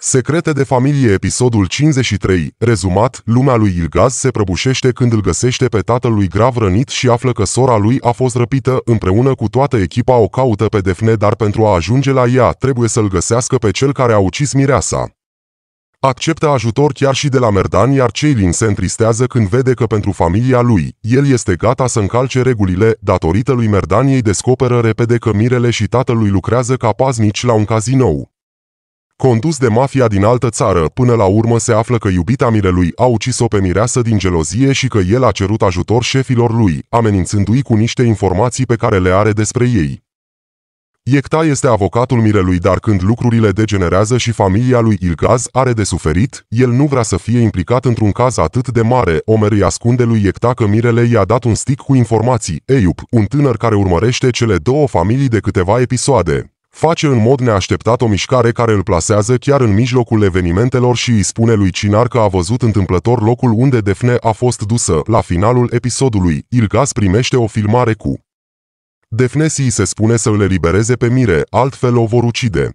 Secrete de familie Episodul 53 Rezumat, lumea lui Ilgaz se prăbușește când îl găsește pe tatălui grav rănit și află că sora lui a fost răpită, împreună cu toată echipa o caută pe Defne, dar pentru a ajunge la ea trebuie să-l găsească pe cel care a ucis mireasa. Acceptă ajutor chiar și de la Merdan, iar Ceilin se întristează când vede că pentru familia lui, el este gata să încalce regulile, datorită lui Merdan ei descoperă repede că Mirele și tatălui lucrează ca paznici la un cazinou. Condus de mafia din altă țară, până la urmă se află că iubita mirelui a ucis-o pe mireasă din gelozie și că el a cerut ajutor șefilor lui, amenințându-i cu niște informații pe care le are despre ei. Iecta este avocatul mirelui, dar când lucrurile degenerează și familia lui Ilgaz are de suferit, el nu vrea să fie implicat într-un caz atât de mare. Omer îi ascunde lui Iecta că mirele i-a dat un stick cu informații, Eiup, un tânăr care urmărește cele două familii de câteva episoade face în mod neașteptat o mișcare care îl plasează chiar în mijlocul evenimentelor și îi spune lui Cinar că a văzut întâmplător locul unde Defne a fost dusă. La finalul episodului, Ilgaz primește o filmare cu Defnesii se spune să îl elibereze pe Mire, altfel o vor ucide.